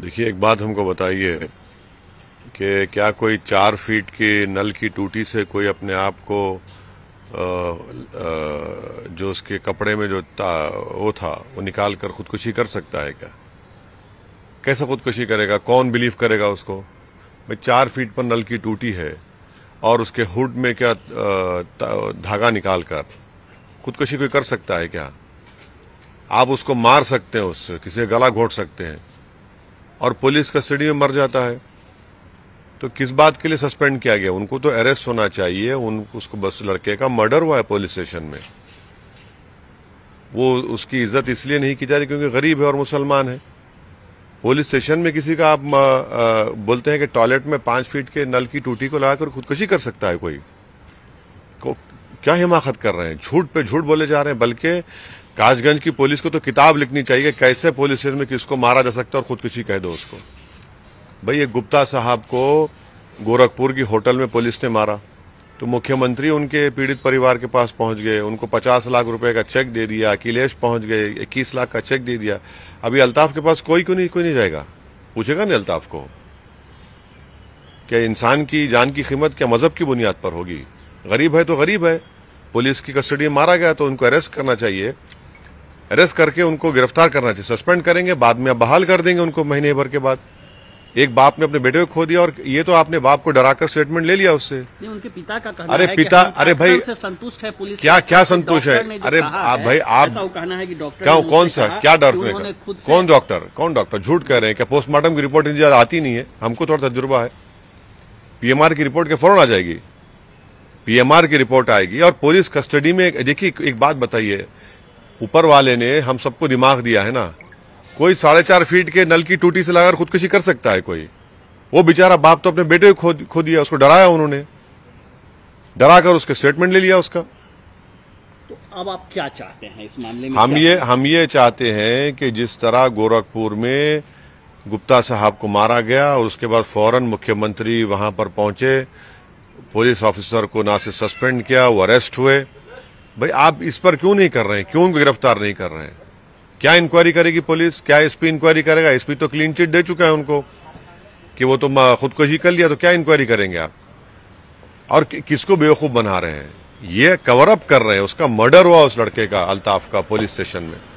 देखिए एक बात हमको बताइए कि क्या कोई चार फीट के नल की टूटी से कोई अपने आप को जो उसके कपड़े में जो था वो था वो निकाल कर खुदकुशी कर सकता है क्या कैसे खुदकुशी करेगा कौन बिलीव करेगा उसको भाई चार फीट पर नल की टूटी है और उसके हुड में क्या धागा निकाल कर खुदकुशी कोई कर सकता है क्या आप उसको मार सकते हैं उससे किसी गला घोट सकते हैं और पुलिस कस्टडी में मर जाता है तो किस बात के लिए सस्पेंड किया गया उनको तो अरेस्ट होना चाहिए उन उसको बस लड़के का मर्डर हुआ है पुलिस स्टेशन में वो उसकी इज्जत इसलिए नहीं की जा रही क्योंकि गरीब है और मुसलमान है पुलिस स्टेशन में किसी का आप आ, आ, बोलते हैं कि टॉयलेट में पांच फीट के नल की टूटी को लगाकर खुदकुशी कर सकता है कोई को, क्या हिमाकत कर रहे हैं झूठ पे झूठ बोले जा रहे हैं बल्कि काशगंज की पुलिस को तो किताब लिखनी चाहिए कैसे पुलिस में किसको मारा जा सकता है और खुदकुशी कह दो उसको भाई ये गुप्ता साहब को गोरखपुर की होटल में पुलिस ने मारा तो मुख्यमंत्री उनके पीड़ित परिवार के पास पहुंच गए उनको 50 लाख रुपए का चेक दे दिया अखिलेश पहुंच गए 21 लाख का चेक दे दिया अभी अल्ताफ के पास कोई क्यों नहीं कोई नहीं जाएगा पूछेगा नहीं अल्ताफ को क्या इंसान की जान की कीमत क्या मजहब की बुनियाद पर होगी गरीब है तो गरीब है पुलिस की कस्टडी में मारा गया तो उनको अरेस्ट करना चाहिए अरेस्ट करके उनको गिरफ्तार करना चाहिए सस्पेंड करेंगे बाद में बहाल कर देंगे उनको महीने भर के बाद एक बाप ने अपने बेटे को खो दिया और ये तो आपने बाप को डराकर स्टेटमेंट ले लिया उससे उनके पिता का कहना अरे है पिता अरे भाई संतुष्ट है पुलिस क्या क्या संतुष्ट है अरे आप भाई आप कहना है कि डॉक्टर क्या कौन सा क्या डॉक्टर कौन डॉक्टर कौन डॉक्टर झूठ कह रहे हैं क्या पोस्टमार्टम की रिपोर्ट इनकी ज्यादा आती नहीं है हमको थोड़ा तजुर्बा है पीएमआर की रिपोर्ट के फौरन आ जाएगी पीएमआर की रिपोर्ट आएगी और पुलिस कस्टडी में देखिए एक बात बताइए ऊपर वाले ने हम सबको दिमाग दिया है ना कोई साढ़े चार फीट के नल की टूटी से लगाकर खुदकुशी कर सकता है कोई वो बेचारा बाप तो अपने बेटे को खो दिया उसको डराया उन्होंने डरा कर उसके स्टेटमेंट ले लिया उसका तो अब आप क्या चाहते हैं इस मामले में हम ये हम ये चाहते हैं कि जिस तरह गोरखपुर में गुप्ता साहब को मारा गया और उसके बाद फौरन मुख्यमंत्री वहां पर पहुंचे पुलिस ऑफिसर को ना से सस्पेंड किया वो अरेस्ट हुए भाई आप इस पर क्यों नहीं कर रहे हैं क्यों गिरफ्तार नहीं कर रहे हैं क्या इंक्वायरी करेगी पुलिस क्या एसपी इंक्वायरी करेगा एसपी तो क्लीन चिट दे चुका है उनको कि वो तो खुदकुशी कर लिया तो क्या इंक्वायरी करेंगे आप और किसको बेवकूफ बना रहे हैं ये कवर अप कर रहे हैं उसका मर्डर हुआ उस लड़के का अल्ताफ का पुलिस स्टेशन में